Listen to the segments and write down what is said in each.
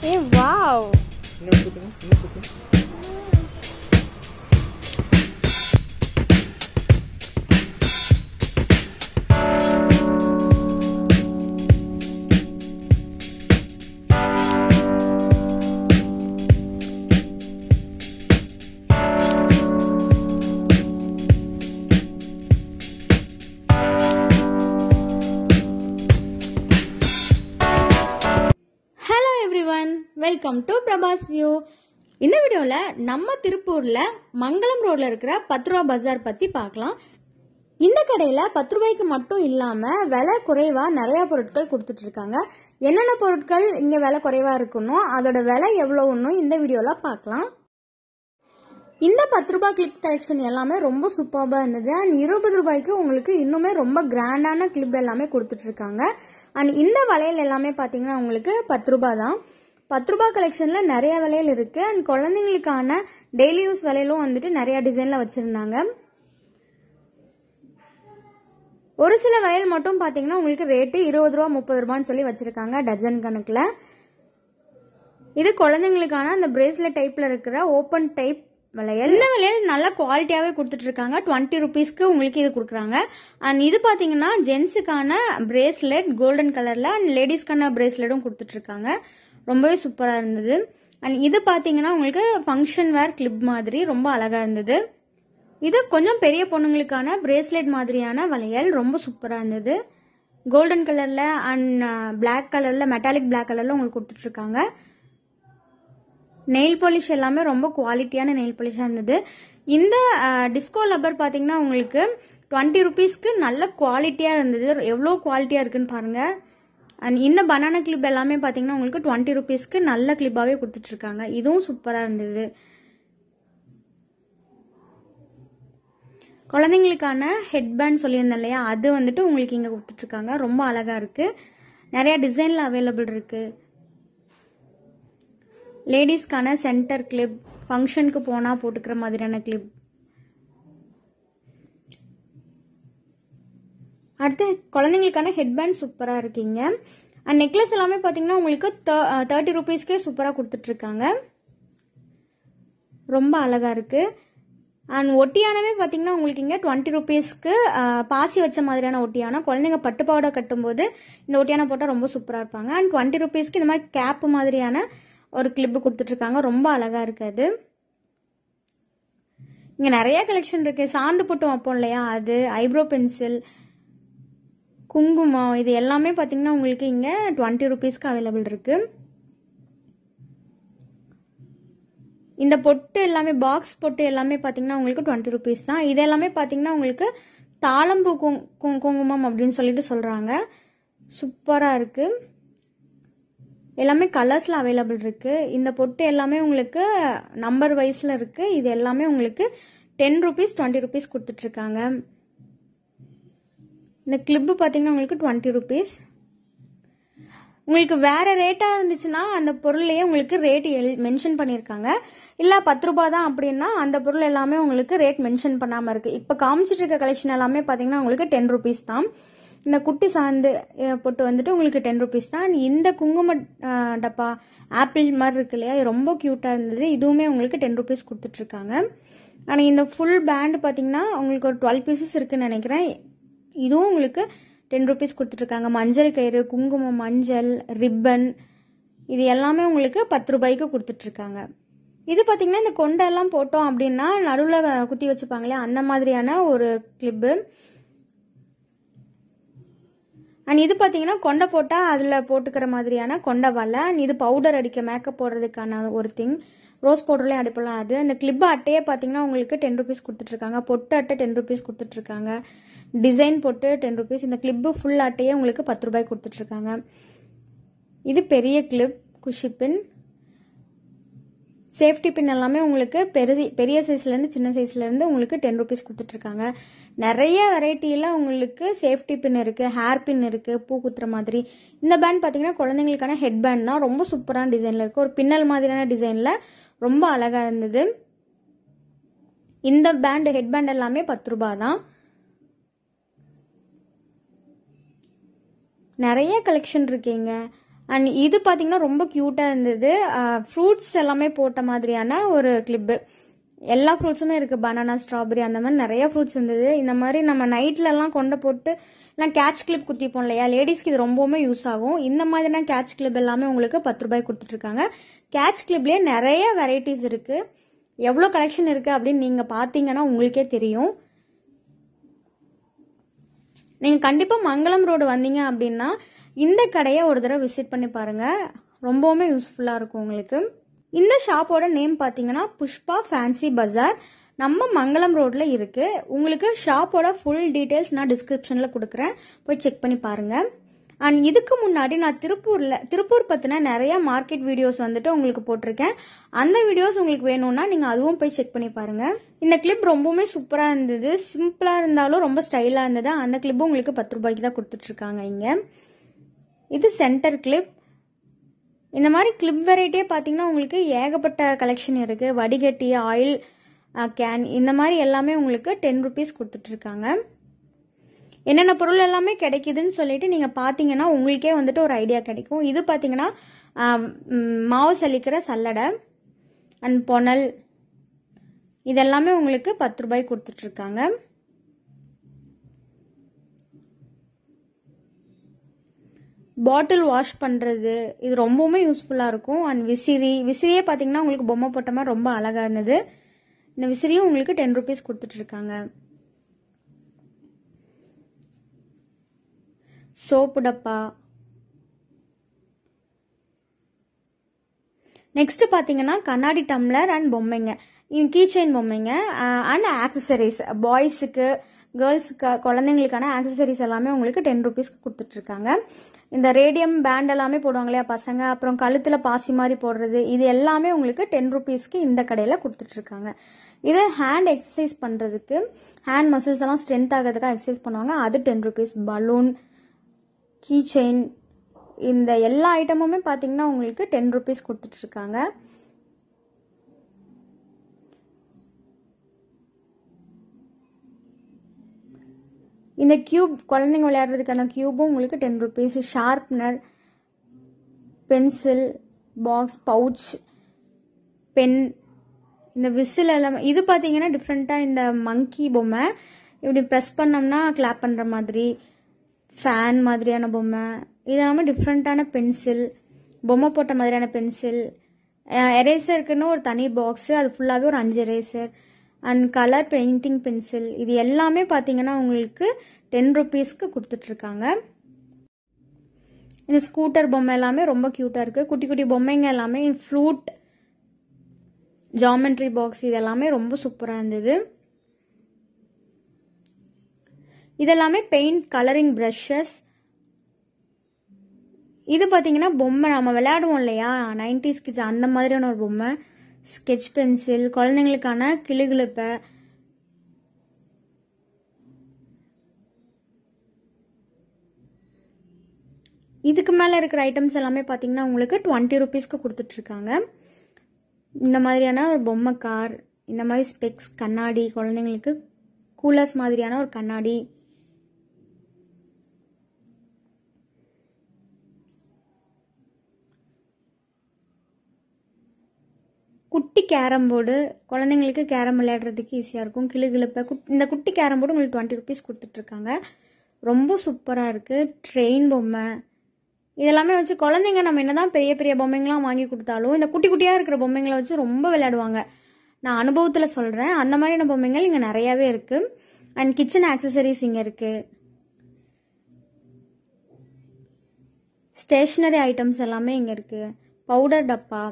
E uau! Não, não, não, não. Welcome to Prabhas view இந்த வீடியோவில் நம்ம திருப்பூரில் மங்களம் ரோடில் இருக்கிற பத்து ரூபா பஜார் பற்றி பார்க்கலாம் இந்த கடையில் பத்து ரூபாய்க்கு மட்டும் இல்லாமல் விலை குறைவாக நிறையா பொருட்கள் கொடுத்துட்ருக்காங்க என்னென்ன பொருட்கள் இங்கே விலை குறைவாக இருக்குன்னோ அதோட விலை எவ்வளோன்னு இந்த வீடியோவில் பார்க்கலாம் இந்த பத்து ரூபாய் கிளிப் கலெக்ஷன் எல்லாமே ரொம்ப சூப்பராக இருந்தது அண்ட் இருபது ரூபாய்க்கு உங்களுக்கு இன்னுமே ரொம்ப கிராண்டான கிளிப் எல்லாமே கொடுத்துட்ருக்காங்க அண்ட் இந்த வளையல் எல்லாமே பார்த்தீங்கன்னா உங்களுக்கு பத்து ரூபாய் தான் பத்து ரூபாய் கலெக்ஷனில் நிறைய விலையில் இருக்குது அண்ட் குழந்தைங்களுக்கான டெய்லி யூஸ் விலையிலும் வந்துட்டு நிறையா டிசைனில் வச்சுருந்தாங்க ஒரு சில வயல் மட்டும் பார்த்தீங்கன்னா உங்களுக்கு ரேட்டு இருபது ரூபா முப்பது ரூபான்னு சொல்லி வச்சுருக்காங்க டஜன் கணக்கில் இது குழந்தைங்களுக்கான அந்த பிரேஸ்லெட் டைப்பில் இருக்கிற ஓப்பன் டைப் விலை எல்லா விலையில நல்ல குவாலிட்டியாகவே கொடுத்துட்ருக்காங்க டுவெண்ட்டி ருபீஸ்க்கு உங்களுக்கு இது கொடுக்குறாங்க அண்ட் இது பார்த்தீங்கன்னா ஜென்ஸுக்கான பிரேஸ்லெட் கோல்டன் கலரில் அண்ட் லேடிஸ்க்கான பிரேஸ்லெட்டும் கொடுத்துட்ருக்காங்க ரொம்பவே சூப்பராக இருந்தது அண்ட் இது பார்த்தீங்கன்னா உங்களுக்கு ஃபங்க்ஷன் வேர் கிளிப் மாதிரி ரொம்ப அழகாக இருந்தது இது கொஞ்சம் பெரிய பொண்ணுங்களுக்கான பிரேஸ்லெட் மாதிரியான வளையல் ரொம்ப சூப்பராக இருந்தது கோல்டன் கலரில் அண்ட் பிளாக் கலரில் மெட்டாலிக் பிளாக் கலரில் உங்களுக்கு கொடுத்துட்ருக்காங்க நெயில் பாலிஷ் எல்லாமே ரொம்ப குவாலிட்டியான நெயில் பாலிஷாக இருந்தது இந்த டிஸ்கோ uh, லப்பர் பார்த்தீங்கன்னா உங்களுக்கு டுவெண்ட்டி ருபீஸ்க்கு நல்ல குவாலிட்டியாக இருந்தது எவ்வளோ குவாலிட்டியாக இருக்குன்னு பாருங்கள் அண்ட் இந்த பனானா கிளிப் எல்லாமே பார்த்தீங்கன்னா உங்களுக்கு டுவெண்ட்டி ருபீஸ்க்கு நல்ல கிளிப்பாகவே கொடுத்துட்ருக்காங்க இதுவும் சூப்பராக இருந்தது குழந்தைங்களுக்கான ஹெட்பேண்ட் சொல்லியிருந்தேன் இல்லையா அது வந்துட்டு உங்களுக்கு இங்கே கொடுத்துட்ருக்காங்க ரொம்ப அழகாக இருக்குது நிறையா டிசைனில் அவைலபிள் இருக்குது லேடிஸ்க்கான சென்டர் கிளிப் ஃபங்க்ஷனுக்கு போனால் போட்டுக்கிற மாதிரியான கிளிப் அடுத்து குழந்தைங்களுக்கான ஹெட்பேண்ட் சூப்பராக இருக்கீங்க அண்ட் நெக்லஸ் எல்லாமே பார்த்தீங்கன்னா உங்களுக்கு தேர்ட்டி ருபீஸ்க்கே சூப்பராக கொடுத்துட்ருக்காங்க ரொம்ப அழகாக இருக்குது அண்ட் ஒட்டியானவே பார்த்தீங்கன்னா உங்களுக்கு இங்கே டுவெண்ட்டி ருபீஸ்க்கு பாசி வச்ச மாதிரியான ஒட்டியானம் குழந்தைங்க பட்டு பாவடை கட்டும்போது இந்த ஒட்டியான போட்டால் ரொம்ப சூப்பராக இருப்பாங்க அண்ட் டுவெண்ட்டி ருபீஸ்க்கு இந்த மாதிரி கேப் மாதிரியான ஒரு கிளிப் கொடுத்துட்ருக்காங்க ரொம்ப அழகாக இருக்குது இங்கே நிறையா கலெக்ஷன் இருக்குது சாந்து போட்டு வைப்போம் இல்லையா அது ஐப்ரோ பென்சில் குங்குமம் இது எல்லாமே பார்த்தீங்கன்னா உங்களுக்கு இங்கே டுவெண்ட்டி ருபீஸ்க்கு அவைலபிள் இருக்குது இந்த பொட்டு எல்லாமே பாக்ஸ் பொட்டு எல்லாமே பார்த்தீங்கன்னா உங்களுக்கு டுவெண்ட்டி ருபீஸ் தான் இது எல்லாமே பார்த்தீங்கன்னா உங்களுக்கு தாளம்பூ குங்குமம் அப்படின்னு சொல்லிட்டு சொல்கிறாங்க சூப்பராக இருக்குது எல்லாமே கலர்ஸில் அவைலபிள் இருக்குது இந்த பொட்டு எல்லாமே உங்களுக்கு நம்பர் வைஸில் இருக்குது இது எல்லாமே உங்களுக்கு டென் ருபீஸ் டுவெண்ட்டி ருபீஸ் கொடுத்துட்ருக்காங்க இந்த கிளிப்பு பார்த்தீங்கன்னா உங்களுக்கு டுவெண்ட்டி ருபீஸ் உங்களுக்கு வேறு ரேட்டாக இருந்துச்சுன்னா அந்த பொருள்லேயே உங்களுக்கு ரேட் எல் மென்ஷன் பண்ணியிருக்காங்க இல்லை பத்து ரூபா தான் அப்படின்னா அந்த பொருள் எல்லாமே உங்களுக்கு ரேட் மென்ஷன் பண்ணாமல் இருக்குது இப்போ காமிச்சிட்டு இருக்க கலெக்ஷன் எல்லாமே பார்த்தீங்கன்னா உங்களுக்கு டென் ருபீஸ் தான் இந்த குட்டி சார்ந்து போட்டு வந்துட்டு உங்களுக்கு டென் ருபீஸ் தான் இந்த குங்கும டப்பா ஆப்பிள் மாதிரி இருக்கு இல்லையா ரொம்ப க்யூட்டாக இருந்தது இதுவுமே உங்களுக்கு டென் ருபீஸ் கொடுத்துட்ருக்காங்க ஆனால் இந்த ஃபுல் பேண்டு பார்த்தீங்கன்னா உங்களுக்கு ஒரு டுவெல் பீசஸ் இருக்குன்னு நினைக்கிறேன் இதுவும் உங்களுக்கு டென் ருபீஸ் கொடுத்துட்ருக்காங்க மஞ்சள் கயிறு குங்குமம் மஞ்சள் ரிப்பன் இது எல்லாமே உங்களுக்கு பத்து ரூபாய்க்கு கொடுத்துட்ருக்காங்க இது பார்த்தீங்கன்னா இந்த கொண்டெல்லாம் போட்டோம் அப்படின்னா நடுவில் குத்தி வச்சுப்பாங்களே அந்த மாதிரியான ஒரு கிளிப்பு அண்ட் இது பார்த்தீங்கன்னா கொண்டை போட்டால் அதில் போட்டுக்கிற மாதிரியான கொண்டை வலை அண்ட் இது பவுடர் அடிக்க மேக்கப் போடுறதுக்கான ஒரு திங் ரோஸ் பவுடர்லேயும் அடிப்பலாம் அது அந்த கிளிப் அட்டையே பார்த்தீங்கன்னா உங்களுக்கு டென் ருபீஸ் கொடுத்துட்ருக்காங்க பொட்டு அட்டை டென் ருபீஸ் கொடுத்துட்ருக்காங்க டிசைன் போட்டு டென் ருபீஸ் இந்த கிளிப்பு ஃபுல் ஆட்டையே உங்களுக்கு பத்து ரூபாய் கொடுத்துட்ருக்காங்க இது பெரிய கிளிப் குஷி பின் சேஃப்டி பின் எல்லாமே உங்களுக்கு பெரிய பெரிய சைஸ்லேருந்து சின்ன சைஸ்லேருந்து உங்களுக்கு டென் ருபீஸ் கொடுத்துட்ருக்காங்க நிறைய வெரைட்டியில் உங்களுக்கு சேஃப்டி பின் இருக்குது ஹேர் பின் இருக்குது பூ குத்துற மாதிரி இந்த பேண்ட் பார்த்தீங்கன்னா குழந்தைங்களுக்கான ஹெட் பேண்ட் தான் ரொம்ப சூப்பரான டிசைனில் இருக்குது ஒரு பின்னல் மாதிரியான டிசைனில் ரொம்ப அழகாக இருந்தது இந்த பேண்ட் ஹெட் பேண்ட் எல்லாமே பத்து ரூபா தான் நிறைய கலெக்ஷன் இருக்கீங்க அண்ட் இது பார்த்தீங்கன்னா ரொம்ப க்யூட்டாக இருந்தது ஃப்ரூட்ஸ் எல்லாமே போட்ட மாதிரியான ஒரு கிளிப்பு எல்லா ஃப்ரூட்ஸுமே இருக்குது பனானா ஸ்ட்ராபெரி அந்த மாதிரி நிறைய ஃப்ரூட்ஸ் இருந்தது இந்த மாதிரி நம்ம நைட்லலாம் கொண்டு போட்டு எல்லாம் கேட்ச் கிளிப் குத்திப்போம் இல்லையா லேடிஸ்க்கு இது ரொம்பவுமே யூஸ் ஆகும் இந்த மாதிரினா கேட்ச் கிளிப் எல்லாமே உங்களுக்கு பத்து ரூபாய் கொடுத்துட்ருக்காங்க கேட்ச் கிளிப்லேயே நிறைய வெரைட்டிஸ் இருக்குது எவ்வளோ கலெக்ஷன் இருக்குது அப்படின்னு நீங்கள் பார்த்தீங்கன்னா உங்களுக்கே தெரியும் நீங்கள் கண்டிப்பாக மங்களம் ரோடு வந்தீங்க அப்படின்னா இந்த கடையை ஒரு தடவை விசிட் பண்ணி பாருங்கள் ரொம்பவுமே யூஸ்ஃபுல்லாக இருக்கும் உங்களுக்கு இந்த ஷாப்போட நேம் பார்த்தீங்கன்னா புஷ்பா ஃபேன்சி பஜார் நம்ம மங்களம் ரோட்டில் இருக்குது உங்களுக்கு ஷாப்போட ஃபுல் டீட்டெயில்ஸ் நான் டிஸ்கிரிப்ஷனில் கொடுக்குறேன் போய் செக் பண்ணி பாருங்கள் அண்ட் இதுக்கு முன்னாடி நான் திருப்பூரில் திருப்பூர் பற்றின நிறையா மார்க்கெட் வீடியோஸ் வந்துட்டு உங்களுக்கு போட்டிருக்கேன் அந்த வீடியோஸ் உங்களுக்கு வேணும்னா நீங்கள் அதுவும் போய் செக் பண்ணி பாருங்கள் இந்த கிளிப் ரொம்பவுமே சூப்பராக இருந்தது சிம்பிளாக இருந்தாலும் ரொம்ப ஸ்டைலாக இருந்தது அந்த கிளிப்பும் உங்களுக்கு பத்து ரூபாய்க்கு தான் கொடுத்துட்ருக்காங்க இங்கே இது சென்டர் கிளிப் இந்த மாதிரி கிளிப் வெரைட்டியே பார்த்தீங்கன்னா உங்களுக்கு ஏகப்பட்ட கலெக்ஷன் இருக்குது வடிகட்டி ஆயில் கேன் uh, இந்த மாதிரி எல்லாமே உங்களுக்கு டென் ருபீஸ் கொடுத்துட்ருக்காங்க என்னென்ன பொருள் எல்லாமே கிடைக்குதுன்னு சொல்லிட்டு நீங்கள் பார்த்தீங்கன்னா உங்களுக்கே வந்துட்டு ஒரு ஐடியா கிடைக்கும் இது பார்த்தீங்கன்னா மாவு சலிக்கிற சல்லடை அண்ட் பொனல் இதெல்லாமே உங்களுக்கு பத்து ரூபாய் கொடுத்துட்ருக்காங்க பாட்டில் வாஷ் பண்ணுறது இது ரொம்பவுமே யூஸ்ஃபுல்லாக இருக்கும் அண்ட் விசிறி விசிறியே பார்த்தீங்கன்னா உங்களுக்கு பொம்மை போட்ட மாதிரி ரொம்ப அழகாக இருந்தது இந்த விசிறியும் உங்களுக்கு டென் ருபீஸ் கொடுத்துட்ருக்காங்க சோப்பு டப்பா நெக்ஸ்ட் பார்த்தீங்கன்னா கண்ணாடி டம்ளர் அண்ட் பொம்மைங்க கீ செயின் பொம்மைங்க அண்ட் ஆக்சசரிஸ் பாய்ஸுக்கு கேர்ள்ஸுக்கு குழந்தைங்களுக்கான ஆக்சசரிஸ் எல்லாமே உங்களுக்கு டென் ருபீஸ்க்கு கொடுத்துட்ருக்காங்க இந்த ரேடியம் பேண்ட் எல்லாமே போடுவாங்க இல்லையா பசங்க அப்புறம் கழுத்தில் பாசி மாதிரி போடுறது இது எல்லாமே உங்களுக்கு டென் ருபீஸ்க்கு இந்த கடையில் கொடுத்துட்ருக்காங்க இது ஹேண்ட் எக்ஸசைஸ் பண்ணுறதுக்கு ஹேண்ட் மசில்ஸ் எல்லாம் ஸ்ட்ரென்த் ஆகிறதுக்காக எக்ஸசைஸ் பண்ணுவாங்க அது ten rupees balloon key chain இந்த எல்லா ஐட்டமுமே பார்த்தீங்கன்னா உங்களுக்கு டென் ருபீஸ் கொடுத்துட்ருக்காங்க இந்த கியூப் குழந்தைங்க விளையாடுறதுக்கான கியூபும் உங்களுக்கு ten rupees sharpener pencil box pouch pen இந்த விசில் எல்லாமே இது பார்த்தீங்கன்னா டிஃப்ரெண்ட்டாக இந்த மங்கி பொம்மை இப்படி ப்ரெஸ் பண்ணோம்னா கிளாப் பண்ணுற மாதிரி ஃபேன் மாதிரியான பொம்மை இது இல்லாமல் டிஃப்ரெண்ட்டான பென்சில் பொம்மை போட்ட மாதிரியான பென்சில் எரேசருக்குன்னு ஒரு தனி பாக்ஸு அது ஃபுல்லாகவே ஒரு அஞ்சு eraser and colour painting pencil இது எல்லாமே பார்த்தீங்கன்னா உங்களுக்கு டென் ருபீஸ்க்கு கொடுத்துட்ருக்காங்க இந்த ஸ்கூட்டர் பொம்மை எல்லாமே ரொம்ப க்யூட்டாக இருக்குது குட்டி குட்டி பொம்மைங்க எல்லாமே ஃப்ரூட் ஜாமெண்ட்ரி பாக்ஸ் இது எல்லாமே ரொம்ப சூப்பராக இருந்தது இதெல்லாமே பெயிண்ட் கலரிங் ப்ரஷஸ் இது பார்த்தீங்கன்னா பொம்மை நம்ம விளையாடுவோம் இல்லையா நைன்டி ஸ்கெட்ச் அந்த மாதிரியான ஒரு பொம்மை ஸ்கெட்ச் பென்சில் குழந்தைங்களுக்கான கிளுகிழப்பை இதுக்கு மேலே இருக்கிற ஐட்டம்ஸ் எல்லாமே பார்த்தீங்கன்னா உங்களுக்கு டுவெண்ட்டி ருபீஸ்க்கு கொடுத்துட்ருக்காங்க இந்த மாதிரியான ஒரு பொம்மை கார் இந்த மாதிரி ஸ்பெக்ஸ் கண்ணாடி குழந்தைங்களுக்கு கூலர்ஸ் மாதிரியான ஒரு கண்ணாடி குட்டி கேரம் போர்டு குழந்தைங்களுக்கு கேரம் விளையாடுறதுக்கு ஈஸியாக இருக்கும் கிளு கிளுப்பை குட் இந்த குட்டி கேரம் போர்டு உங்களுக்கு டுவெண்ட்டி ருபீஸ் கொடுத்துட்ருக்காங்க ரொம்ப சூப்பராக இருக்குது ட்ரெயின் பொம்மை இதெல்லாமே வச்சு குழந்தைங்க நம்ம என்ன தான் பெரிய பெரிய பொம்மைங்களாம் வாங்கி கொடுத்தாலும் இந்த குட்டி குட்டியாக இருக்கிற பொம்மைங்களை வச்சு ரொம்ப விளையாடுவாங்க நான் அனுபவத்தில் சொல்கிறேன் அந்த மாதிரியான பொம்மைங்கள் இங்கே நிறையாவே இருக்குது அண்ட் கிச்சன் ஆக்சசரிஸ் இங்கே இருக்குது ஸ்டேஷ்னரி ஐட்டம்ஸ் எல்லாமே இங்கே இருக்குது பவுடர் டப்பா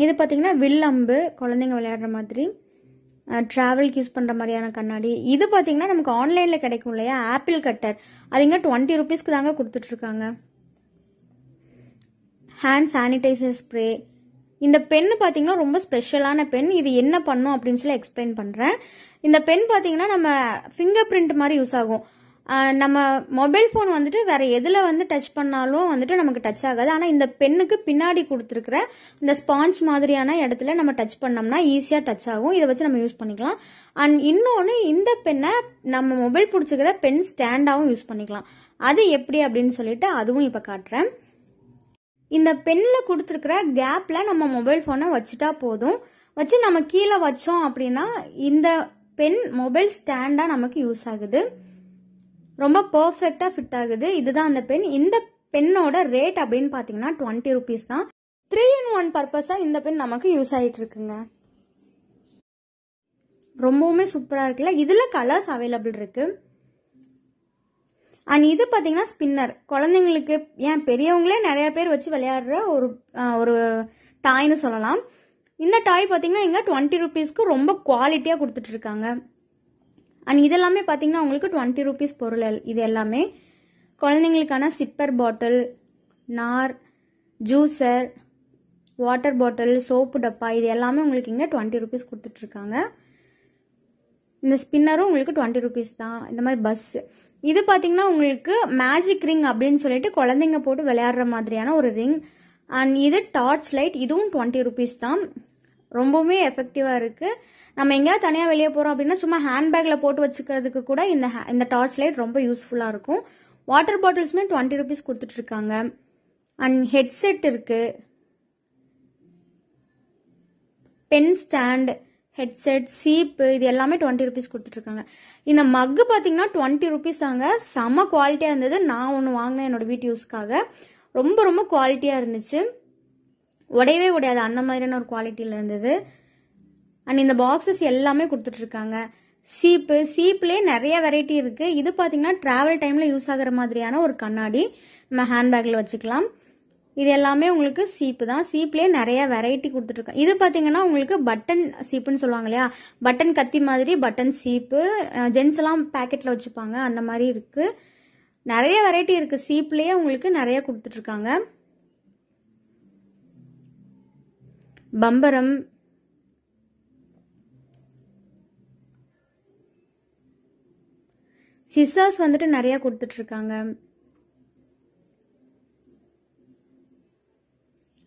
இது பார்த்தீங்கன்னா வில் அம்பு குழந்தைங்க விளையாடுற மாதிரி ட்ராவல்க்கு யூஸ் பண்ணுற மாதிரியான கண்ணாடி இது பார்த்தீங்கன்னா நமக்கு ஆன்லைனில் கிடைக்கும் இல்லையா ஆப்பிள் கட்டர் அதுங்க டுவெண்ட்டி ருபீஸ்க்கு தாங்க கொடுத்துட்ருக்காங்க ஹேண்ட் சானிடைசர் ஸ்ப்ரே இந்த பென்னு பார்த்தீங்கன்னா ரொம்ப ஸ்பெஷலான பென் இது என்ன பண்ணும் அப்படின்னு சொல்லி எக்ஸ்பிளைன் பண்ணுறேன் இந்த பென் பார்த்தீங்கன்னா நம்ம ஃபிங்கர் பிரிண்ட் மாதிரி யூஸ் ஆகும் நம்ம மொபைல் ஃபோன் வந்துட்டு வேறு எதில் வந்து டச் பண்ணாலும் வந்துட்டு நமக்கு டச் ஆகாது ஆனால் இந்த பெண்ணுக்கு பின்னாடி கொடுத்துருக்குற இந்த ஸ்பாஞ்ச் மாதிரியான இடத்துல நம்ம டச் பண்ணோம்னா ஈஸியாக டச் ஆகும் இதை வச்சு நம்ம யூஸ் பண்ணிக்கலாம் அண்ட் இன்னொன்று இந்த பெண்ணை நம்ம மொபைல் பிடிச்சிக்கிற பென் ஸ்டாண்டாகவும் யூஸ் பண்ணிக்கலாம் அது எப்படி அப்படின்னு சொல்லிட்டு அதுவும் இப்போ காட்டுறேன் இந்த பெண்ணில் கொடுத்துருக்குற கேப்பில் நம்ம மொபைல் ஃபோனை வச்சுட்டா போதும் வச்சு நம்ம கீழே வச்சோம் அப்படின்னா இந்த பென் மொபைல் ஸ்டாண்டாக நமக்கு யூஸ் ஆகுது ரொம்ப பர்ஃபெக்டாக ஃபிட் ஆகுது இதுதான் அந்த பென் இந்த பென்னோட ரேட் அப்படின்னு பார்த்தீங்கன்னா டுவெண்ட்டி ருபீஸ் தான் த்ரீ இன் ஒன் பர்பஸாக இந்த பென் நமக்கு யூஸ் ஆகிட்டு இருக்குங்க ரொம்பவுமே சூப்பராக இருக்குல்ல இதில் கலர்ஸ் அவைலபிள் இருக்குது அண்ட் இது பார்த்தீங்கன்னா ஸ்பின்னர் குழந்தைங்களுக்கு ஏன் பெரியவங்களே நிறைய பேர் வச்சு விளையாடுற ஒரு ஒரு டாய்னு சொல்லலாம் இந்த டாய் பார்த்தீங்கன்னா இங்கே டுவெண்ட்டி ருபீஸ்க்கு ரொம்ப குவாலிட்டியாக கொடுத்துட்ருக்காங்க அண்ட் இதெல்லாமே பார்த்தீங்கன்னா உங்களுக்கு டுவெண்ட்டி ருபீஸ் பொருள் இது எல்லாமே குழந்தைங்களுக்கான சிப்பர் பாட்டில் நார் ஜூஸர் வாட்டர் பாட்டில் சோப்பு டப்பா இது எல்லாமே உங்களுக்கு இங்கே டுவெண்ட்டி ருபீஸ் கொடுத்துட்ருக்காங்க இந்த ஸ்பின்னரும் உங்களுக்கு டுவெண்ட்டி ருபீஸ் தான் இந்த மாதிரி பஸ்ஸு இது பார்த்தீங்கன்னா உங்களுக்கு மேஜிக் ரிங் அப்படின்னு சொல்லிட்டு குழந்தைங்க போட்டு விளையாடுற மாதிரியான ஒரு ரிங் அண்ட் இது டார்ச் லைட் இதுவும் டுவெண்ட்டி ருபீஸ் தான் ரொம்பவுமே எஃபெக்டிவாக இருக்குது நம்ம எங்கேயாவது தனியாக வெளியே போகிறோம் அப்படின்னா சும்மா ஹேண்ட்பேக்கில் போட்டு வச்சுக்கிறதுக்கு கூட இந்த இந்த டார்ச் லைட் ரொம்ப யூஸ்ஃபுல்லாக இருக்கும் வாட்டர் பாட்டில்ஸுமே டுவெண்ட்டி ருபீஸ் கொடுத்துட்ருக்காங்க அண்ட் ஹெட்செட் இருக்குது பென் ஸ்டாண்ட் ஹெட்செட் சீப்பு இது எல்லாமே டுவெண்ட்டி ருபீஸ் கொடுத்துட்ருக்காங்க இந்த மக்கு பார்த்தீங்கன்னா டுவெண்ட்டி ருபீஸ் தாங்க செம குவாலிட்டியாக இருந்தது நான் ஒன்று வாங்கினேன் என்னோட வீட்டு யூஸ்க்காக ரொம்ப ரொம்ப குவாலிட்டியாக இருந்துச்சு உடையவே உடையாது அந்த மாதிரியான ஒரு குவாலிட்டியில் இருந்தது அண்ட் இந்த பாக்ஸஸ் எல்லாமே கொடுத்துட்ருக்காங்க சீப்பு சீப்லேயே நிறைய வெரைட்டி இருக்குது இது பார்த்தீங்கன்னா ட்ராவல் டைமில் யூஸ் ஆகிற மாதிரியான ஒரு கண்ணாடி நம்ம ஹேண்ட்பேக்கில் வச்சுக்கலாம் இது எல்லாமே உங்களுக்கு சீப்பு தான் சீப்லேயே நிறைய வெரைட்டி கொடுத்துட்ருக்காங்க இது பார்த்தீங்கன்னா உங்களுக்கு பட்டன் சீப்புன்னு சொல்லுவாங்க இல்லையா பட்டன் கத்தி மாதிரி பட்டன் சீப்பு ஜென்ஸ்லாம் பேக்கெட்டில் வச்சுப்பாங்க அந்த மாதிரி இருக்குது நிறைய வெரைட்டி இருக்குது சீப்லேயே உங்களுக்கு நிறைய கொடுத்துட்ருக்காங்க பம்பரம் சிசர்ஸ் வந்துட்டு நிறையா கொடுத்துட்ருக்காங்க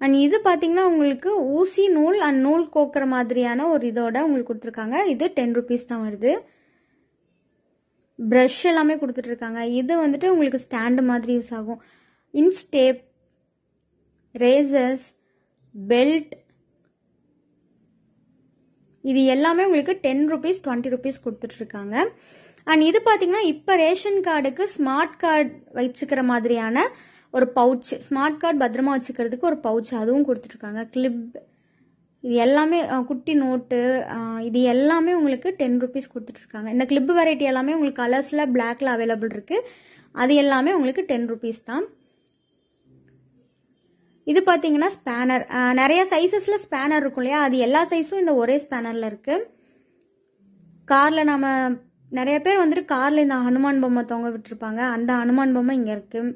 அண்ட் இது பார்த்தீங்கன்னா உங்களுக்கு ஊசி நூல் அண்ட் நூல் கோக்குற மாதிரியான ஒரு இதோட உங்களுக்கு கொடுத்துருக்காங்க இது டென் ருபீஸ் தான் வருது ப்ரஷ் எல்லாமே கொடுத்துட்ருக்காங்க இது வந்துட்டு உங்களுக்கு ஸ்டாண்டு மாதிரி யூஸ் ஆகும் இன்ஸ்டேப் ரேசர்ஸ் பெல்ட் இது எல்லாமே உங்களுக்கு டென் ருபீஸ் டுவெண்ட்டி ருபீஸ் கொடுத்துட்ருக்காங்க அண்ட் இது பார்த்தீங்கன்னா இப்போ ரேஷன் கார்டுக்கு ஸ்மார்ட் கார்டு வச்சுக்கிற மாதிரியான ஒரு பவுச் ஸ்மார்ட் கார்டு பத்திரமா வச்சுக்கிறதுக்கு ஒரு பவுச் அதுவும் கொடுத்துட்ருக்காங்க கிளிப் இது எல்லாமே குட்டி நோட்டு இது எல்லாமே உங்களுக்கு டென் ருபீஸ் கொடுத்துட்ருக்காங்க இந்த கிளிப் வெரைட்டி எல்லாமே உங்களுக்கு கலர்ஸில் பிளாக்ல அவைலபிள் இருக்குது அது எல்லாமே உங்களுக்கு டென் ருபீஸ் தான் இது பார்த்தீங்கன்னா ஸ்பேனர் நிறைய சைஸஸில் ஸ்பேனர் இருக்கும் இல்லையா அது எல்லா சைஸும் இந்த ஒரே ஸ்பேனரில் இருக்குது காரில் நம்ம நிறைய பேர் வந்துட்டு கார்ல இந்த ஹனுமான் பொம்மை தொங்க விட்டுருப்பாங்க அந்த ஹனுமான் பொம்மை இங்கே இருக்குது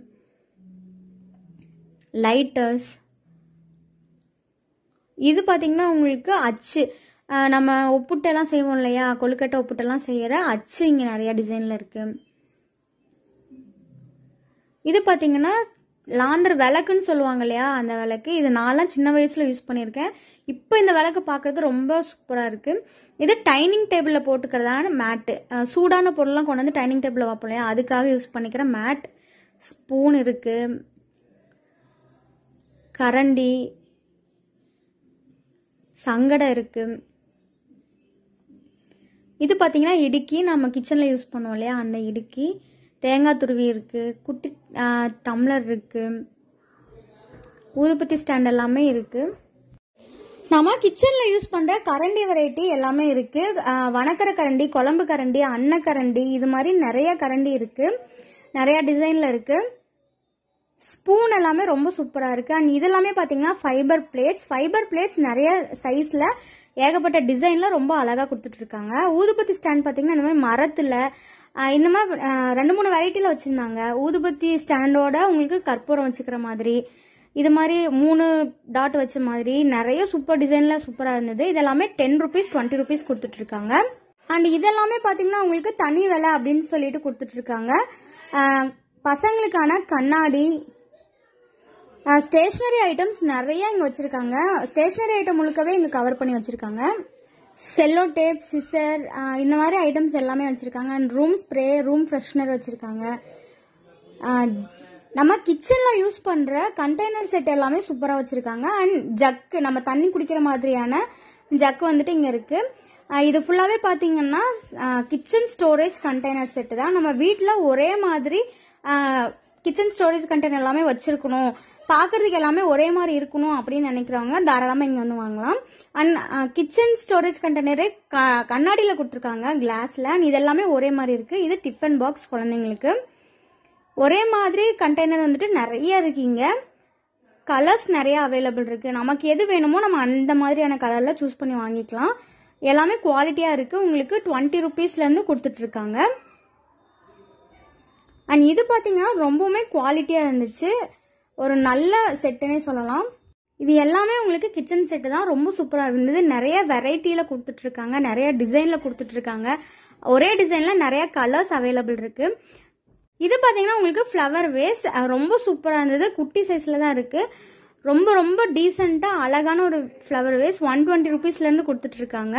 லைட்டர்ஸ் இது பார்த்தீங்கன்னா உங்களுக்கு அச்சு நம்ம ஒப்புட்டெல்லாம் செய்வோம் இல்லையா கொழுக்கட்டை ஒப்புட்டெல்லாம் செய்கிற அச்சு இங்கே நிறைய டிசைனில் இருக்குது இது பார்த்தீங்கன்னா லாந்தர் விளக்குன்னு சொல்லுவாங்க இல்லையா அந்த விளக்கு இது நான்லாம் சின்ன வயசில் யூஸ் பண்ணியிருக்கேன் இப்போ இந்த விளக்கு பார்க்குறது ரொம்ப சூப்பராக இருக்குது இது டைனிங் டேபிளில் போட்டுக்கிறதான மேட்டு சூடான பொருள்லாம் கொண்டு வந்து டைனிங் டேபிளில் வைப்போம் இல்லையா அதுக்காக யூஸ் பண்ணிக்கிற மேட் ஸ்பூன் இருக்குது கரண்டி சங்கடை இருக்குது இது பார்த்தீங்கன்னா இடுக்கி நம்ம கிச்சனில் யூஸ் பண்ணுவோம் இல்லையா அந்த இடுக்கி தேங்காய் துருவி இருக்குது குட்டி டம்ளர் இருக்குது ஊதுபத்தி ஸ்டாண்ட் எல்லாமே இருக்குது நம்ம கிச்சனில் யூஸ் பண்ணுற கரண்டி வெரைட்டி எல்லாமே இருக்குது வணக்கர கரண்டி குழம்பு கரண்டி அன்ன கரண்டி இது மாதிரி நிறைய கரண்டி இருக்குது நிறையா டிசைனில் இருக்குது ஸ்பூன் எல்லாமே ரொம்ப சூப்பராக இருக்குது அண்ட் இதெல்லாமே பார்த்தீங்கன்னா ஃபைபர் பிளேட்ஸ் ஃபைபர் பிளேட்ஸ் நிறைய சைஸில் ஏகப்பட்ட டிசைனில் ரொம்ப அழகாக கொடுத்துட்ருக்காங்க ஊதுபத்தி ஸ்டாண்ட் பார்த்தீங்கன்னா இந்த மாதிரி மரத்தில் இந்த மாதிரி ரெண்டு மூணு வெரைட்டியில் வச்சுருந்தாங்க ஊதுபத்தி ஸ்டாண்டோட உங்களுக்கு கற்பூரம் வச்சுக்கிற மாதிரி இது மாதிரி மூணு டாட் வச்ச மாதிரி நிறைய சூப்பர் டிசைனில் சூப்பராக இருந்தது இதெல்லாமே டென் ருபீஸ் டுவெண்ட்டி ருபீஸ் கொடுத்துட்ருக்காங்க அண்ட் இதெல்லாமே பாத்தீங்கன்னா உங்களுக்கு தனி விலை அப்படின்னு சொல்லிட்டு கொடுத்துட்ருக்காங்க பசங்களுக்கான கண்ணாடி ஸ்டேஷனரி ஐட்டம்ஸ் நிறைய இங்கே வச்சுருக்காங்க ஸ்டேஷ்னரி ஐட்டம் முழுக்கவே இங்கே கவர் பண்ணி வச்சிருக்காங்க செல்லோ டேப் சிசர் இந்த மாதிரி ஐட்டம்ஸ் எல்லாமே வச்சுருக்காங்க and room spray room freshener வச்சுருக்காங்க நம்ம கிச்சனில் யூஸ் பண்ணுற கண்டெய்னர் செட் எல்லாமே சூப்பராக வச்சுருக்காங்க அண்ட் ஜக்கு நம்ம தண்ணி குடிக்கிற மாதிரியான ஜக்கு வந்துட்டு இங்கே இருக்குது இது ஃபுல்லாகவே பார்த்தீங்கன்னா கிச்சன் ஸ்டோரேஜ் கண்டெய்னர் செட்டு தான் நம்ம வீட்டில் ஒரே மாதிரி கிச்சன் ஸ்டோரேஜ் கண்டெய்னர் எல்லாமே வச்சுருக்கணும் பாக்குறதுக்கு எல்லாமே ஒரே மாதிரி இருக்கணும் அப்படின்னு நினைக்கிறவங்க தாராளமாக இங்கே வந்து வாங்கலாம் அண்ட் கிச்சன் ஸ்டோரேஜ் கண்டெய்னரு க கண்ணாடியில் கொடுத்துருக்காங்க கிளாஸ்ல அண்ட் இதெல்லாமே ஒரே மாதிரி இருக்குது இது டிஃபன் பாக்ஸ் குழந்தைங்களுக்கு ஒரே மாதிரி கண்டெய்னர் வந்துட்டு நிறைய இருக்கீங்க கலர்ஸ் நிறைய அவைலபிள் இருக்குது நமக்கு எது வேணுமோ நம்ம அந்த மாதிரியான கலரில் சூஸ் பண்ணி வாங்கிக்கலாம் எல்லாமே குவாலிட்டியாக இருக்குது உங்களுக்கு டுவெண்ட்டி கொடுத்துட்டு கொடுத்துட்ருக்காங்க அண்ட் இது பார்த்தீங்கன்னா ரொம்பவுமே குவாலிட்டியாக இருந்துச்சு ஒரு நல்ல செட்டுன்னே சொல்லலாம் இது எல்லாமே உங்களுக்கு கிச்சன் செட்டு தான் ரொம்ப சூப்பராக இருந்தது நிறைய வெரைட்டியில் கொடுத்துட்ருக்காங்க நிறைய டிசைனில் கொடுத்துட்ருக்காங்க ஒரே டிசைனில் நிறைய கலர்ஸ் அவைலபிள் இருக்குது இது பார்த்தீங்கன்னா உங்களுக்கு ஃப்ளவர் வேஸ் ரொம்ப சூப்பராக இருந்தது குட்டி சைஸில் தான் இருக்குது ரொம்ப ரொம்ப டீசெண்டாக அழகான ஒரு ஃப்ளவர் வேஸ் ஒன் டுவெண்ட்டி ருபீஸ்லேருந்து கொடுத்துட்ருக்காங்க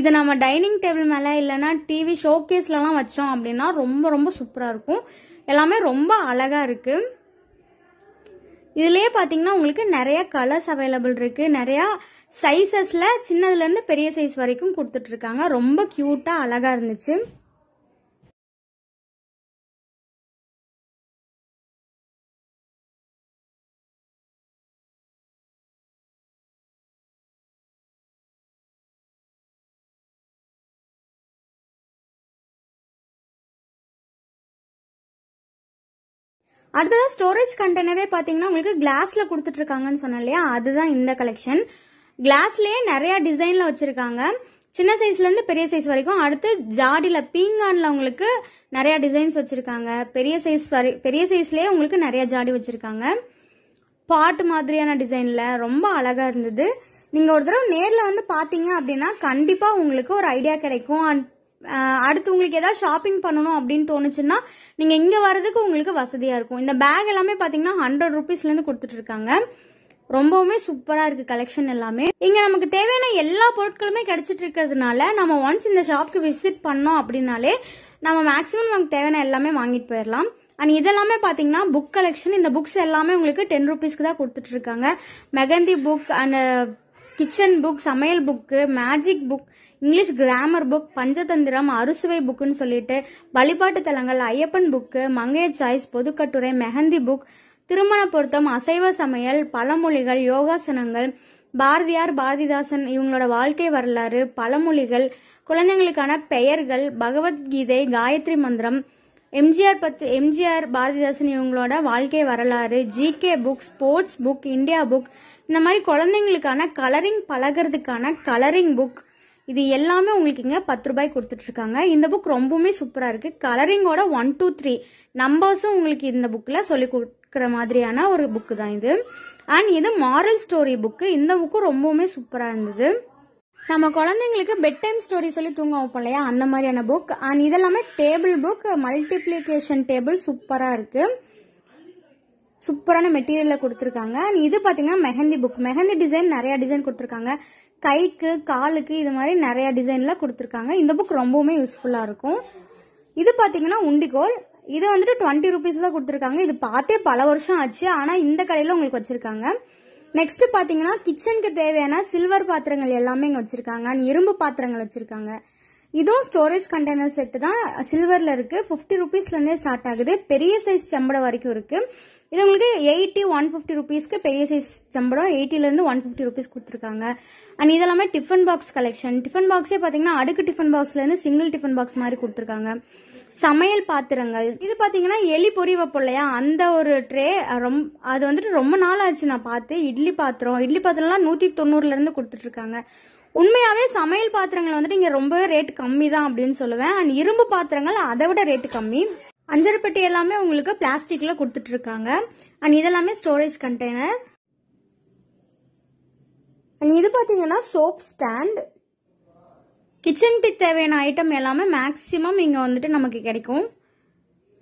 இது நம்ம டைனிங் டேபிள் மேலே இல்லைன்னா டிவி ஷோகேஸ்லலாம் வச்சோம் அப்படின்னா ரொம்ப ரொம்ப சூப்பராக இருக்கும் எல்லாமே ரொம்ப அழகாக இருக்குது இதுலேயே பார்த்தீங்கன்னா உங்களுக்கு நிறைய கலர்ஸ் அவைலபிள் இருக்குது நிறையா சைஸஸில் சின்னதுலேருந்து பெரிய சைஸ் வரைக்கும் கொடுத்துட்ருக்காங்க ரொம்ப க்யூட்டாக அழகா இருந்துச்சு அடுத்ததான் ஸ்டோரேஜ் கண்டெய்னரே பார்த்தீங்கன்னா உங்களுக்கு கிளாஸில் கொடுத்துட்ருக்காங்கன்னு சொன்னேன் இல்லையா அதுதான் இந்த கலெக்ஷன் கிளாஸ்லயே நிறையா டிசைனில் வச்சுருக்காங்க சின்ன சைஸ்லேருந்து பெரிய சைஸ் வரைக்கும் அடுத்து ஜாடியில் பீங்கான்ல உங்களுக்கு நிறையா டிசைன்ஸ் வச்சுருக்காங்க பெரிய சைஸ் வரை பெரிய சைஸ்லேயே உங்களுக்கு நிறையா ஜாடி வச்சுருக்காங்க பாட்டு மாதிரியான டிசைனில் ரொம்ப அழகாக இருந்தது நீங்கள் ஒரு தடவை நேரில் வந்து பாத்தீங்க அப்படின்னா கண்டிப்பாக உங்களுக்கு ஒரு ஐடியா கிடைக்கும் அண்ட் அடுத்து உங்களுக்கு ஏதாவது ஷாப்பிங் பண்ணணும் அப்படின்னு தோணுச்சுன்னா நீங்கள் இங்கே வர்றதுக்கு உங்களுக்கு வசதியாக இருக்கும் இந்த பேக் எல்லாமே பார்த்தீங்கன்னா ஹண்ட்ரட் ருபீஸ்லேருந்து கொடுத்துட்ருக்காங்க ரொம்பவுமே சூப்பராக இருக்குது கலெக்ஷன் எல்லாமே இங்கே நமக்கு தேவையான எல்லா பொருட்களுமே கிடைச்சிட்டு இருக்கிறதுனால நம்ம ஒன்ஸ் இந்த ஷாப்க்கு விசிட் பண்ணோம் அப்படின்னாலே நம்ம மேக்ஸிமம் நமக்கு தேவையான எல்லாமே வாங்கிட்டு போயிடலாம் அண்ட் இதெல்லாமே பார்த்தீங்கன்னா புக் கலெக்ஷன் இந்த புக்ஸ் எல்லாமே உங்களுக்கு டென் ருபீஸ்க்கு தான் கொடுத்துட்ருக்காங்க mehndi book and kitchen book சமையல் book magic book English grammar book Panchatantra அறுசுவை புக்குன்னு சொல்லிட்டு வழிபாட்டு தலங்கள் ஐயப்பன் புக்கு மங்கைய சாய்ஸ் பொதுக்கட்டுரை மெஹந்தி புக் திருமண பொருத்தம் அசைவ சமையல் பழமொழிகள் யோகாசனங்கள் பாரதியார் பாரதிதாசன் இவங்களோட வாழ்க்கை வரலாறு பழமொழிகள் குழந்தைங்களுக்கான பெயர்கள் பகவத்கீதை காயத்ரி மந்திரம் எம்ஜிஆர் பத்து எம்ஜிஆர் பாரதிதாசன் இவங்களோட வாழ்க்கை வரலாறு GK book sports book India book இந்த மாதிரி குழந்தைங்களுக்கான கலரிங் பழகிறதுக்கான கலரிங் புக் இது எல்லாமே உங்களுக்கு இங்கே பத்து ரூபாய் கொடுத்துட்ருக்காங்க இந்த புக் ரொம்பவுமே சூப்பராக இருக்குது கலரிங்கோட ஒன் டூ த்ரீ நம்பர்ஸும் உங்களுக்கு இந்த புக்கில் சொல்லி கொடுக்குற மாதிரியான ஒரு புக்கு தான் இது அண்ட் இது மாரல் ஸ்டோரி புக்கு இந்த புக்கு ரொம்பவுமே சூப்பராக இருந்தது நம்ம குழந்தைங்களுக்கு பெட் டைம் ஸ்டோரி சொல்லி தூங்க வைப்போம் இல்லையா அந்த மாதிரியான புக் அண்ட் இதெல்லாமே டேபிள் புக் மல்டிப்ளிகேஷன் டேபிள் சூப்பராக இருக்குது சூப்பரான மெட்டீரியலில் கொடுத்துருக்காங்க அண்ட் இது பார்த்தீங்கன்னா மெஹந்தி புக் மெஹந்தி டிசைன் நிறையா டிசைன் கொடுத்துருக்காங்க கைக்கு காலுக்கு இது மாதிரி நிறைய டிசைன்லாம் கொடுத்துருக்காங்க இந்த புக் ரொம்பவுமே யூஸ்ஃபுல்லாக இருக்கும் இது பார்த்தீங்கன்னா உண்டிகோல் இது வந்துட்டு டுவெண்ட்டி ருபீஸ் தான் கொடுத்துருக்காங்க இது பார்த்தே பல வருஷம் ஆச்சு ஆனால் இந்த கடையில் உங்களுக்கு வச்சுருக்காங்க நெக்ஸ்ட் பார்த்தீங்கன்னா கிச்சனுக்கு தேவையான சில்வர் பாத்திரங்கள் எல்லாமே இங்கே வச்சுருக்காங்க இரும்பு பாத்திரங்கள் வச்சுருக்காங்க இதுவும் ஸ்டோரேஜ் கண்டெய்னர் செட்டு தான் சில்வரில் இருக்குது ஃபிஃப்டி ருபீஸ்லேருந்தே ஸ்டார்ட் ஆகுது பெரிய சைஸ் செம்படம் வரைக்கும் இருக்குது இது உங்களுக்கு எயிட்டி ஒன் ஃபிஃப்டி ருபீஸ்க்கு பெரிய சைஸ் செம்படம் எயிட்டிலேருந்து ஒன் ஃபிஃப்டி ருபீஸ் கொடுத்துருக்காங்க அண்ட் இதெல்லாமே டிஃபன் பாக்ஸ் கலெக்ஷன் டிஃபன் பாக்ஸே பார்த்தீங்கன்னா அடுக்கு டிஃபன் பாக்ஸ்லேருந்து சிங்கிள் டிஃபன் பாக்ஸ் மாதிரி கொடுத்துருக்காங்க சமையல் பாத்திரங்கள் இது பார்த்தீங்கன்னா எலி பொறி வைப்போம் இல்லையா அந்த ஒரு ட்ரே ரொம் அது வந்துட்டு ரொம்ப நாள் ஆச்சு நான் பார்த்து இட்லி பாத்திரம் இட்லி பாத்திரம்லாம் நூற்றி தொண்ணூறுலேருந்து கொடுத்துட்ருக்காங்க உண்மையாகவே சமையல் பாத்திரங்கள் வந்துட்டு இங்கே ரொம்பவே ரேட் கம்மி தான் அப்படின்னு சொல்லுவேன் அண்ட் இரும்பு பாத்திரங்கள் அதை விட ரேட்டு கம்மி அஞ்சரை பெட்டி எல்லாமே உங்களுக்கு பிளாஸ்டிக்கில் கொடுத்துட்ருக்காங்க அண்ட் இதெல்லாமே ஸ்டோரேஜ் கண்டெய்னர் அண்ட் இது பார்த்தீங்கன்னா சோப் ஸ்டாண்ட் கிச்சனுக்கு தேவையான ஐட்டம் எல்லாமே மேக்ஸிமம் இங்கே வந்துட்டு நமக்கு கிடைக்கும்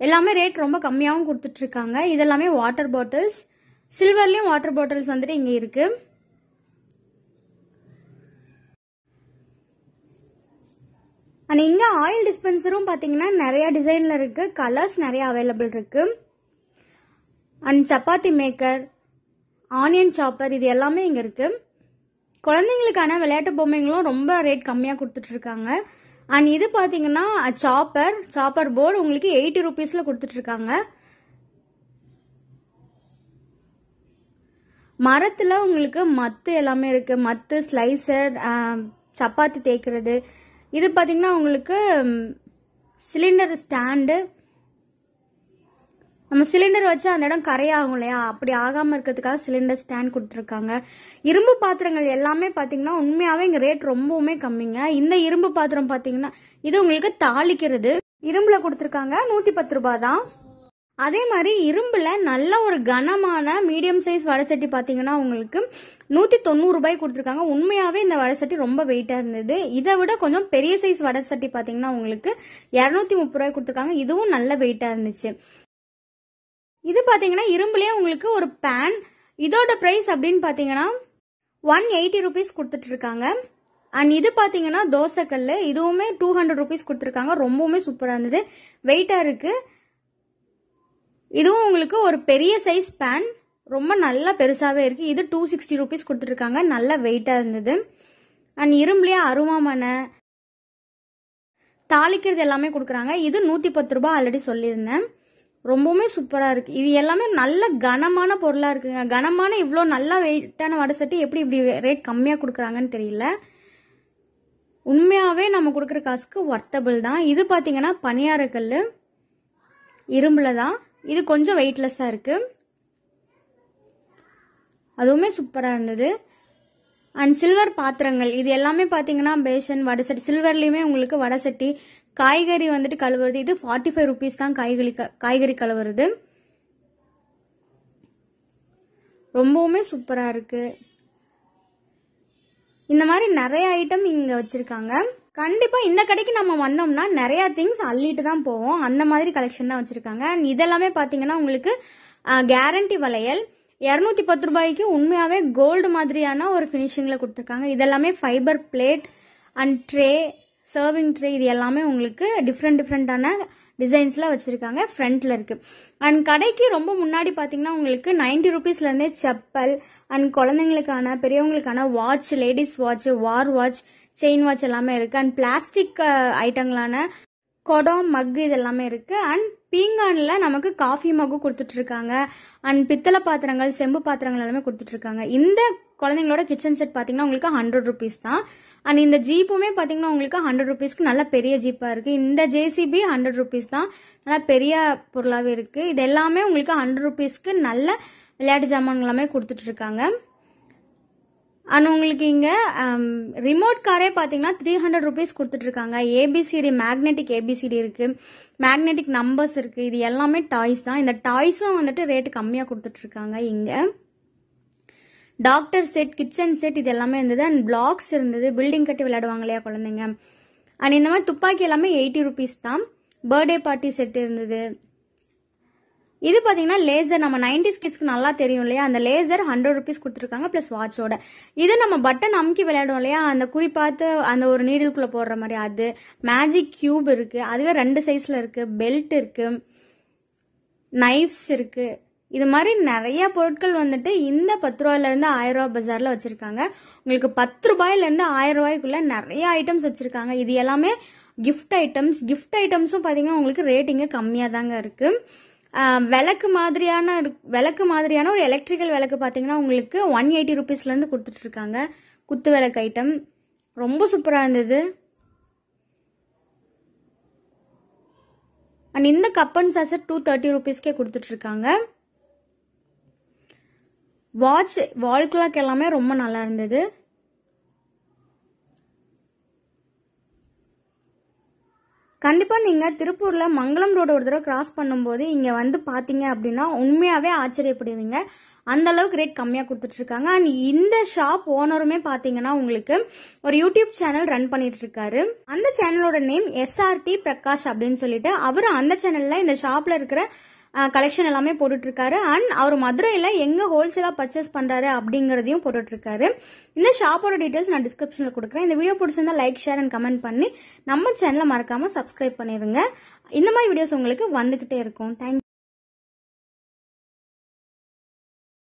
எல்லாமே ரேட் ரொம்ப கம்மியாகவும் கொடுத்துட்ருக்காங்க இதெல்லாமே வாட்டர் பாட்டில்ஸ் சில்வர்லேயும் வாட்டர் பாட்டில்ஸ் வந்துட்டு இங்கே இருக்குது அண்ட் இங்கே ஆயில் டிஸ்பென்சரும் பார்த்தீங்கன்னா நிறையா டிசைனில் இருக்குது கலர்ஸ் நிறையா அவைலபிள் இருக்குது and chapati maker onion chopper இது எல்லாமே இங்கே இருக்குது குழந்தைங்களுக்கான விளையாட்டு பொம்மைங்களும் ரொம்ப ரேட் கம்மியாக கொடுத்துட்ருக்காங்க அண்ட் இது பார்த்தீங்கன்னா சாப்பர் சாப்பர் போர்டு உங்களுக்கு எயிட்டி ருபீஸில் கொடுத்துட்ருக்காங்க மரத்தில் உங்களுக்கு மத்து எல்லாமே இருக்குது மத்து ஸ்லைசர் um, சப்பாத்தி தேய்க்கிறது இது பார்த்தீங்கன்னா உங்களுக்கு சிலிண்டர் um, ஸ்டாண்டு நம்ம சிலிண்டர் வச்சு அந்த இடம் கரையாகும் இல்லையா அப்படி ஆகாமல் இருக்கிறதுக்காக சிலிண்டர் ஸ்டாண்ட் கொடுத்துருக்காங்க இரும்பு பாத்திரங்கள் எல்லாமே பார்த்தீங்கன்னா உண்மையாகவே இங்க ரேட் ரொம்பவுமே கம்மிங்க இந்த இரும்பு பாத்திரம் பார்த்தீங்கன்னா இது உங்களுக்கு தாளிக்கிறது இரும்புல கொடுத்துருக்காங்க நூற்றி பத்து ரூபாய் தான் அதே மாதிரி இரும்புல நல்ல ஒரு கனமான மீடியம் சைஸ் வடைச்சட்டி பாத்தீங்கன்னா உங்களுக்கு நூற்றி தொண்ணூறு ரூபாய் கொடுத்துருக்காங்க உண்மையாகவே இந்த வடைச்சட்டி ரொம்ப வெயிட்டாக இருந்தது இதை விட கொஞ்சம் பெரிய சைஸ் வடைச்சட்டி பார்த்தீங்கன்னா உங்களுக்கு இரநூத்தி முப்பது ரூபாய் கொடுத்துருக்காங்க இதுவும் நல்ல வெயிட்டாக இருந்துச்சு இது பார்த்தீங்கன்னா இரும்புலேயே உங்களுக்கு ஒரு பேன் இதோட ப்ரைஸ் அப்படின்னு பார்த்தீங்கன்னா ஒன் எயிட்டி ருபீஸ் கொடுத்துட்ருக்காங்க அண்ட் இது பார்த்தீங்கன்னா தோசைக்கல் இதுவுமே டூ ஹண்ட்ரட் ருபீஸ் கொடுத்துருக்காங்க ரொம்பவுமே சூப்பராக இருந்தது வெயிட்டாக இருக்குது இதுவும் உங்களுக்கு ஒரு பெரிய சைஸ் பேன் ரொம்ப நல்லா பெருசாகவே இருக்குது இது டூ சிக்ஸ்டி ருபீஸ் கொடுத்துருக்காங்க நல்ல வெயிட்டாக இருந்தது அண்ட் இரும்புலேயே அருவாமனை தாளிக்கிறது எல்லாமே கொடுக்குறாங்க இது நூற்றி பத்து ரூபா ஆல்ரெடி சொல்லியிருந்தேன் ரொம்பவுமே சூப்பராக இருக்குது இது எல்லாமே நல்ல கனமான பொருளாக இருக்குங்க கனமான இவ்வளோ நல்லா வெயிட்டான வடை சட்டி எப்படி இப்படி ரேட் கம்மியாக கொடுக்குறாங்கன்னு தெரியல உண்மையாகவே நம்ம கொடுக்குற காசுக்கு ஒர்த்தபிள் தான் இது பார்த்தீங்கன்னா பனியாரக்கல் இரும்பில் தான் இது கொஞ்சம் வெயிட்லெஸ்ஸாக இருக்குது அதுவுமே சூப்பராக இருந்தது அண்ட் சில்வர் பாத்திரங்கள் இது எல்லாமே பார்த்தீங்கன்னா பேஷன் வடசட்டி சில்வர்லேயுமே உங்களுக்கு வடசட்டி காய்கறி வந்துட்டு கழுவுறது இது ஃபார்ட்டி ஃபைவ் ருபீஸ் தான் காய்கறி காய்கறி கழுவுறது ரொம்பவுமே சூப்பராக இருக்குது இந்த மாதிரி நிறைய ஐட்டம் இங்கே வச்சுருக்காங்க கண்டிப்பாக இந்த கடைக்கு நம்ம வந்தோம்னா நிறையா திங்ஸ் அள்ளிட்டு தான் போவோம் அந்த மாதிரி கலெக்ஷன் தான் வச்சுருக்காங்க அண்ட் இதெல்லாமே பார்த்தீங்கன்னா உங்களுக்கு கேரண்டி வளையல் இரநூத்தி பத்து ரூபாய்க்கு உண்மையாகவே கோல்டு மாதிரியான ஒரு ஃபினிஷிங்கில் கொடுத்துருக்காங்க இதெல்லாமே fibre plate and tray serving tray இது எல்லாமே உங்களுக்கு டிஃப்ரெண்ட் டிஃப்ரெண்ட்டான டிசைன்ஸில் வச்சுருக்காங்க ஃப்ரண்ட்டில் இருக்குது அண்ட் கடைக்கு ரொம்ப முன்னாடி பார்த்தீங்கன்னா உங்களுக்கு நைன்டி ருபீஸ்லேருந்தே செப்பல் அண்ட் குழந்தைங்களுக்கான பெரியவங்களுக்கான வாட்ச் லேடிஸ் வாட்ச் வார் வாட்ச் செயின் வாட்ச் எல்லாமே இருக்குது அண்ட் பிளாஸ்டிக் ஐட்டங்களான uh, குடம் மக்கு இது எல்லாமே இருக்கு அண்ட் பீங்கானில் நமக்கு காஃபி மக்கு கொடுத்துட்டு இருக்காங்க அண்ட் பித்தளை பாத்திரங்கள் செம்பு பாத்திரங்கள் எல்லாமே கொடுத்துட்டு இருக்காங்க இந்த குழந்தைங்களோட கிச்சன் செட் பார்த்தீங்கன்னா உங்களுக்கு ஹண்ட்ரட் ருபீஸ் தான் அண்ட் இந்த ஜீப்புமே பார்த்தீங்கன்னா உங்களுக்கு ஹண்ட்ரட் ருபீஸ்க்கு நல்ல பெரிய ஜீப்பாக இருக்குது இந்த ஜேசிபி ஹண்ட்ரட் ருபீஸ் தான் நல்லா பெரிய பொருளாகவே இருக்குது இது எல்லாமே உங்களுக்கு ஹண்ட்ரட் ருபீஸ்க்கு நல்ல விளையாட்டு ஜாமான் எல்லாமே கொடுத்துட்டு இருக்காங்க அண்ட் உங்களுக்கு இங்கே ரிமோட் காரே பார்த்தீங்கன்னா த்ரீ ஹண்ட்ரட் ருபீஸ் கொடுத்துட்ருக்காங்க ஏபிசிடி மேக்னெட்டிக் ஏபிசிடி இருக்குது மேக்னெட்டிக் நம்பர்ஸ் இருக்குது இது எல்லாமே டாய்ஸ் தான் இந்த டாய்ஸும் வந்துட்டு ரேட்டு கம்மியாக கொடுத்துட்ருக்காங்க இங்கே டாக்டர் செட் கிச்சன் செட் இது எல்லாமே இருந்தது அண்ட் பிளாக்ஸ் இருந்தது பில்டிங் கட்டி விளையாடுவாங்க இல்லையா குழந்தைங்க அண்ட் இந்த மாதிரி துப்பாக்கி எல்லாமே எயிட்டி ருபீஸ் தான் பர்த்டே பார்ட்டி செட் இருந்தது இது பார்த்தீங்கன்னா லேசர் நம்ம நைன்டி ஸ்கிட்ஸ்க்கு நல்லா தெரியும் இல்லையா அந்த லேசர் ஹண்ட்ரட் ருபீஸ் கொடுத்துருக்காங்க ப்ளஸ் வாட்சோட இது நம்ம பட்டன் அமுக்கி விளையாடும் இல்லையா அந்த குறி பார்த்து அந்த ஒரு நீடுக்குள்ள போடுற மாதிரி அது மேஜிக் கியூப் இருக்குது அதுவே ரெண்டு சைஸில் இருக்குது பெல்ட் இருக்குது நைஃப்ஸ் இருக்குது இது மாதிரி நிறைய பொருட்கள் வந்துட்டு இந்த பத்து ரூபாயிலேருந்து ஆயிரம் ரூபாய் பஜாரில் வச்சுருக்காங்க உங்களுக்கு பத்து ரூபாயிலேருந்து ஆயிரம் ரூபாய்க்குள்ள நிறைய ஐட்டம்ஸ் வச்சுருக்காங்க இது எல்லாமே கிஃப்ட் ஐட்டம்ஸ் கிஃப்ட் ஐட்டம்ஸும் பார்த்தீங்கன்னா உங்களுக்கு ரேட்டிங்கு கம்மியாக தாங்க இருக்குது விளக்கு மாதிரியான விளக்கு மாதிரியான ஒரு எலக்ட்ரிக்கல் விளக்கு பார்த்தீங்கன்னா உங்களுக்கு ஒன் எயிட்டி ருபீஸ்லேருந்து கொடுத்துட்ருக்காங்க குத்து விளக்கு ஐட்டம் ரொம்ப சூப்பராக இருந்தது அண்ட் இந்த cup and saucer two thirty ருபீஸ்க்கே கொடுத்துட்ருக்காங்க வாட்ச் வால் கிளாக் எல்லாமே ரொம்ப நல்லா இருந்தது கண்டிப்பாக நீங்கள் திருப்பூரில் மங்களம் ரோடு ஒரு தடவை கிராஸ் பண்ணும்போது இங்கே வந்து பார்த்தீங்க அப்படின்னா உண்மையாகவே ஆச்சரியப்படுவீங்க அந்த அளவுக்கு ரேட் கம்மியாக கொடுத்துட்ருக்காங்க அண்ட் இந்த ஷாப் ஓனருமே பார்த்தீங்கன்னா உங்களுக்கு ஒரு யூடியூப் சேனல் ரன் பண்ணிட்டு இருக்காரு அந்த சேனலோட நேம் எஸ்ஆர்டி பிரகாஷ் அப்படின்னு சொல்லிட்டு அவர் அந்த சேனலில் இந்த ஷாப்பில் இருக்கிற கலெக்ஷன் எல்லாமே போட்டுட்ருக்காரு அண்ட் அவர் மதுரையில் எங்கே ஹோல்சேலாக பர்ச்சேஸ் பண்ணுறாரு அப்படிங்கிறதையும் போட்டுட்ருக்காரு இந்த ஷாப்போட டீட்டெயில்ஸ் நான் டிஸ்கிரிப்ஷனில் கொடுக்குறேன் இந்த வீடியோ பிடிச்சிருந்தா லைக் ஷேர் அண்ட் கமெண்ட் பண்ணி நம்ம சேனலை மறக்காமல் சப்ஸ்கிரைப் பண்ணிடுங்க இந்த மாதிரி வீடியோஸ் உங்களுக்கு வந்துக்கிட்டே இருக்கும் தேங்க்